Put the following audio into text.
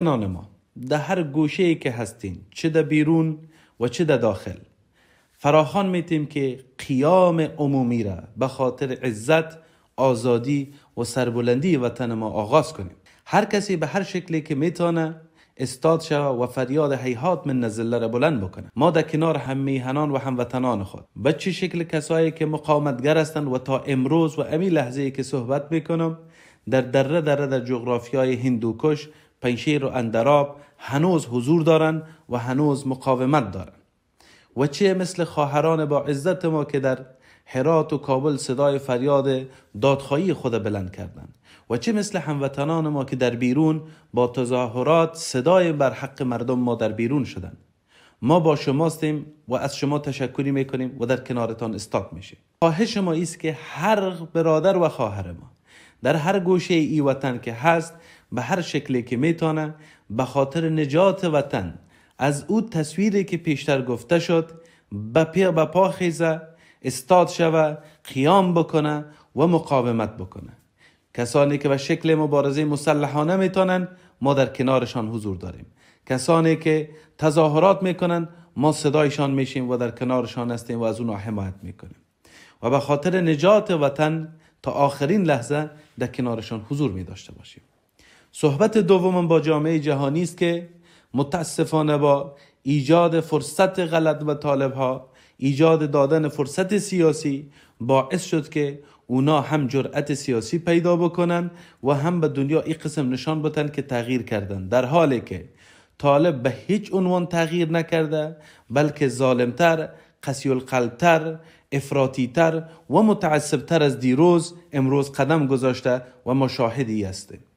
نان ما در هر گوشه ای که هستین چه در بیرون و چه در داخل فراخان میتیم که قیام عمومی را به خاطر عزت آزادی و سربلندی وطن ما آغاز کنیم هر کسی به هر شکلی که میتانه استاد شو و فریاد حیحات من نزله را بلند بکنه ما در کنار هم میهنان و وطنان خود به چه شکل کسایی که مقاومتگر هستند و تا امروز و امی لحظه که صحبت میکنم در دره دره در جغرافیای هندوکش پنشیر و اندراب هنوز حضور دارن و هنوز مقاومت دارن و چه مثل خواهران با عزت ما که در حرات و کابل صدای فریاد دادخواهی خود بلند کردند و چه مثل هموطنان ما که در بیرون با تظاهرات صدای بر حق مردم ما در بیرون شدند ما با شماستیم و از شما تشکری میکنیم و در کنارتان استاد میشیم خواهش ما است که هر برادر و خواهر ما در هر گوشه ای وطن که هست به هر شکلی که میتونه به خاطر نجات وطن از او تصویری که پیشتر گفته شد به پا, پا خیزه استاد شوه قیام بکنه و مقاومت بکنه کسانی که به شکل مبارزه مسلحانه میتونن ما در کنارشان حضور داریم کسانی که تظاهرات میکنن ما صدایشان میشیم و در کنارشان هستیم و از اونها حمایت میکنیم و به خاطر نجات وطن تا آخرین لحظه در کنارشان حضور می داشته باشیم صحبت دومم با جامعه جهانی است که متاسفانه با ایجاد فرصت غلط و طالب ها ایجاد دادن فرصت سیاسی باعث شد که اونا هم جرأت سیاسی پیدا بکنن و هم به دنیا این قسم نشان بدن که تغییر کردن در حالی که طالب به هیچ عنوان تغییر نکرده بلکه ظالمتر قسی القلبتر افراتیتر و متعصبتر از دیروز امروز قدم گذاشته و مشاهدی شاهدی هستیم